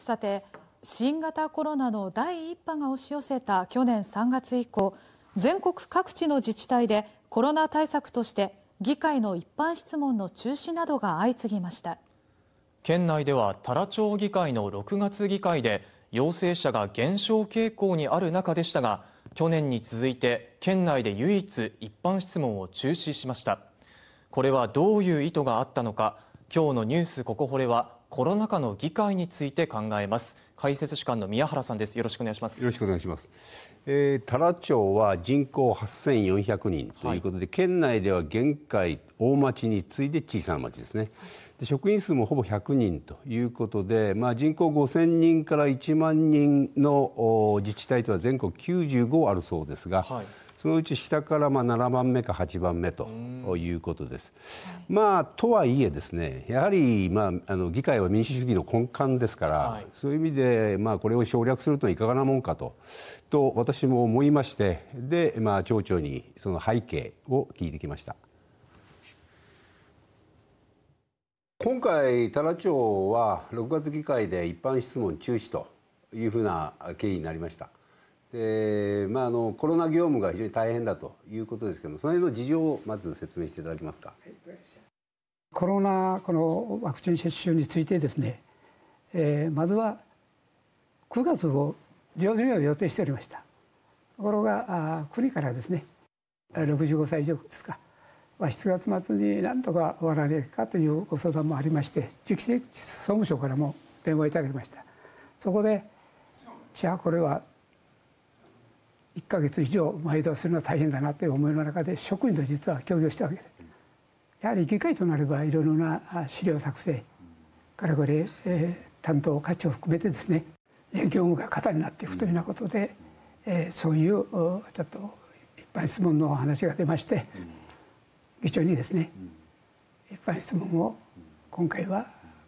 さて新型コロナの第1波が押し寄せた去年3月以降全国各地の自治体でコロナ対策として議会の一般質問の中止などが相次ぎました県内では太良町議会の6月議会で陽性者が減少傾向にある中でしたが去年に続いて県内で唯一一般質問を中止しましたこれはどういう意図があったのか今日のニュースここほれはコロナ禍の議会について考えます解説士官の宮原さんですよろしくお願いしますよろしくお願いします、えー、多良町は人口8400人ということで、はい、県内では限界大町に次いで小さな町ですねで職員数もほぼ100人ということで、まあ、人口5000人から1万人の自治体とは全国95あるそうですが、はいそのうち下からまあ7番目か8番目ということです。まあ、とはいえですねやはり、まあ、あの議会は民主主義の根幹ですから、はい、そういう意味で、まあ、これを省略するといかがなもんかとと私も思いましてで、まあ、町長にその背景を聞いてきました。今回、多良町は6月議会で一般質問中止というふうな経緯になりました。でまあ、あのコロナ業務が非常に大変だということですけどその辺の事情をまず説明していただけますか。コロナこのワクチン接種についてですね、えー、まずは9月を上旬には予定しておりましたところがあ国からですね65歳以上ですか7月末になんとか終わられるかというご相談もありまして直接総務省からも電話いただきましたそこでじゃあこれは1か月以上移動するのは大変だなという思いの中で職員と実は協業したわけです。やはり議会となればいろいろな資料作成かれこれ、えー、担当課長を含めてですね業務が肩になっていくというようなことで、えー、そういうちょっと一般質問の話が出まして議長にですね一般質問を今回は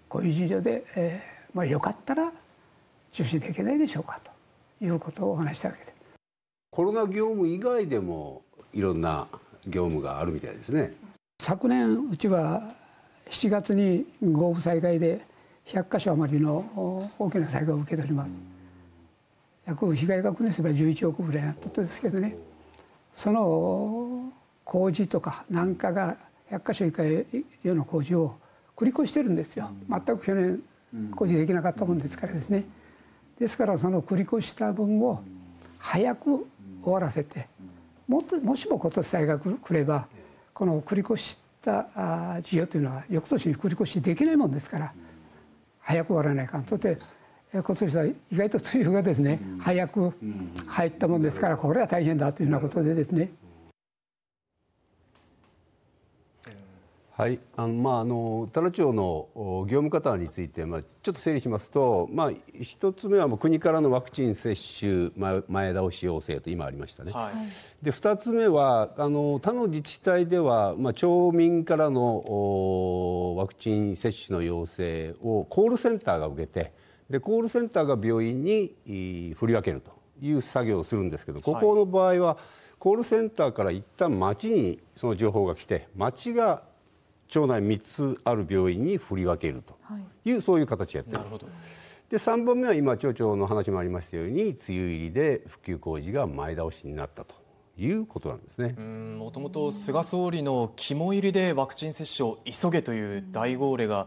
こういう事情で、えー、まあ、よかったら中止できないでしょうかということをお話したわけです。コロナ業務以外でもいろんな業務があるみたいですね昨年うちは7月に豪雨災害で100か所余りの大きな災害を受けております約被害額にすれば11億ぐらいなったんですけどねその工事とかなんかが100か所以下以の工事を繰り越してるんですよ全く去年工事できなかったもんですからですねですからその繰り越した分を早く終わらせてももしも今年災害が来ればこの繰り越した事業というのは翌年に繰り越しできないもんですから早く終わらないかんとて今年は意外と梅雨がですね早く入ったもんですからこれは大変だというようなことでですねはい、あのまああの太良町の業務方について、まあ、ちょっと整理しますと、まあ、1つ目はもう国からのワクチン接種前倒し要請と今ありましたね、はい、で2つ目はあの他の自治体では、まあ、町民からのワクチン接種の要請をコールセンターが受けてでコールセンターが病院に振り分けるという作業をするんですけどここの場合は、はい、コールセンターから一旦町にその情報が来て町が町内3つある病院に振り分けるという、はい、そういう形やってるなるほどで3本目は今町長の話もありましたように梅雨入りで復旧工事が前倒しになったということなんですねもともと菅総理の肝入りでワクチン接種を急げという大号令が、うん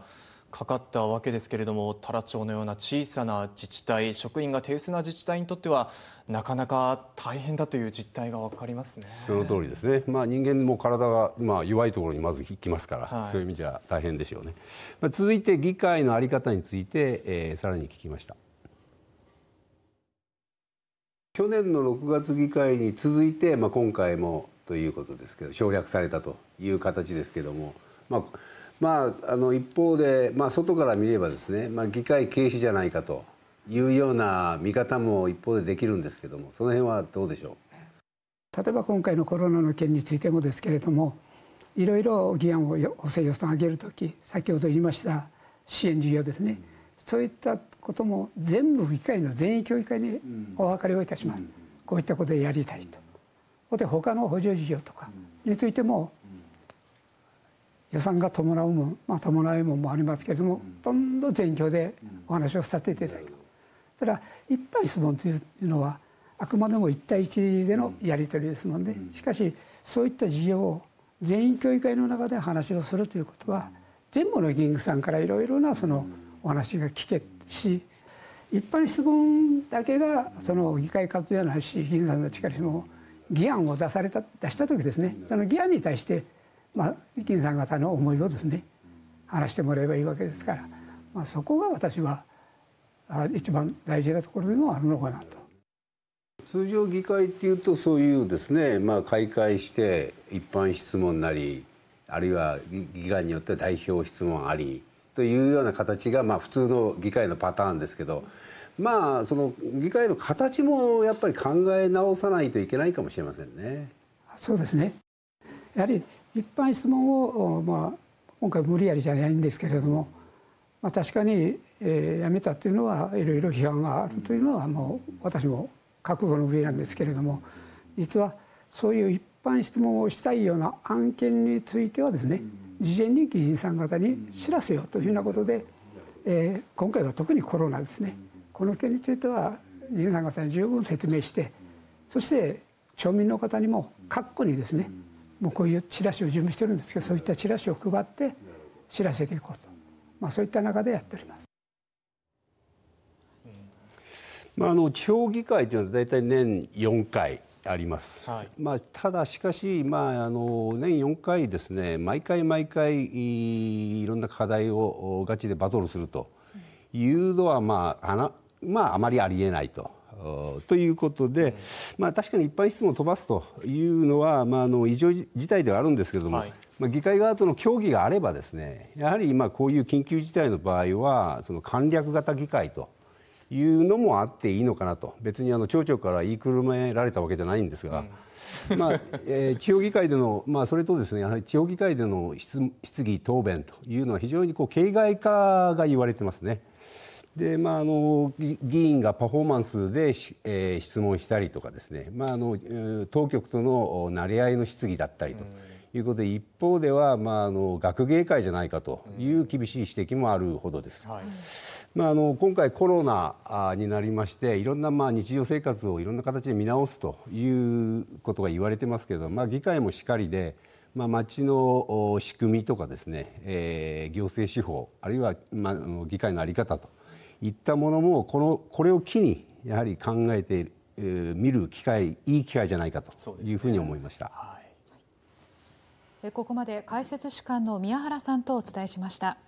かかったわけですけれども、多良町のような小さな自治体、職員が手薄な自治体にとっては、なかなか大変だという実態が分かりますねその通りですね、まあ、人間も体が、まあ、弱いところにまずいきますから、はい、そういう意味じゃ大変でしょうね、まあ、続いて議会の在り方について、えー、さらに聞きました。去年の6月議会に続いて、まあ、今回もということですけど省略されたという形ですけども、まあ、まあ、あの一方で、まあ、外から見ればですね、まあ、議会軽視じゃないかというような見方も一方でできるんですけどもその辺はどうでしょう例えば今回のコロナの件についてもですけれどもいろいろ議案を補正予算を上げる時先ほど言いました支援事業ですね、うん、そういったことも全部議会の全員協議会にお別れりをいたします、うん、こういったことでやりたいと。で他の補助事業とかについても予算が伴うも、まあ、伴うもんもありますけれども、ほとんど全挙でお話をさせていただきます。ただ一般質問というのはあくまでも一対一でのやり取りですので、しかしそういった事業を全員協議会の中で話をするということは、全部の議員さんからいろいろなそのお話が聞けし一般質問だけがその議会活動やないし議員さんの力かしも議案を出された出した時ですねその議案に対してまあ、金さん方の思いをですね話してもらえばいいわけですから、まあ、そこが私は一番大事なところでもあるのかなと。通常議会っていうとそういうですね、まあ、開会して一般質問なりあるいは議会によって代表質問ありというような形が、まあ、普通の議会のパターンですけど、まあ、その議会の形もやっぱり考え直さないといけないかもしれませんね。そうですねやはり一般質問を、まあ、今回無理やりじゃないんですけれども、まあ、確かに、えー、やめたというのはいろいろ批判があるというのはもう私も覚悟の上なんですけれども実はそういう一般質問をしたいような案件についてはですね事前に議員さん方に知らせようというふうなことで、えー、今回は特にコロナですねこの件については議員さん方に十分説明してそして町民の方にも括弧にですね、もうこういうチラシを準備してるんですけどそういったチラシを配って知らせていこうと、まあ、そういった中でやっております。まあ、あの地方議会というのは大体年4回あります、はい、まあ、ただ、しかし、まあ、あの年4回ですね毎回毎回いろんな課題をガチでバトルするというのは、まああまあ、あまりありえないと。ということで、まあ、確かに一般質問を飛ばすというのは、まあ、あの異常事態ではあるんですけれども、はい、まあ、議会側との協議があればですねやはりまあこういう緊急事態の場合はその簡略型議会と。いうのもあっていいのかなと別にあの町長から言いくるめられたわけじゃないんですが、うん、まあえー、地方議会での、まあ、それとですねやはり地方議会での質質疑答弁というのは非常にこう形骸化が言われてますね。でまあ、あの議員がパフォーマンスで、えー、質問したりとかですね、まあ、あの当局との馴れ合いの質疑だったりということで、うん、一方では、まあ、あの学芸会じゃないかという厳しい指摘もあるほどです。はい、まあ、あの今回コロナになりましていろんな、まあ、日常生活をいろんな形で見直すということが言われてますけど、まあ、議会もしかりで。まあ、町の仕組みとかですね、えー、行政手法あるいは、まあ、議会の在り方といったものもこのこれを機にやはり考えて、えー、見る機会いい機会じゃないかというふうに思いました、ねはい、ここまで解説主幹の宮原さんとお伝えしました。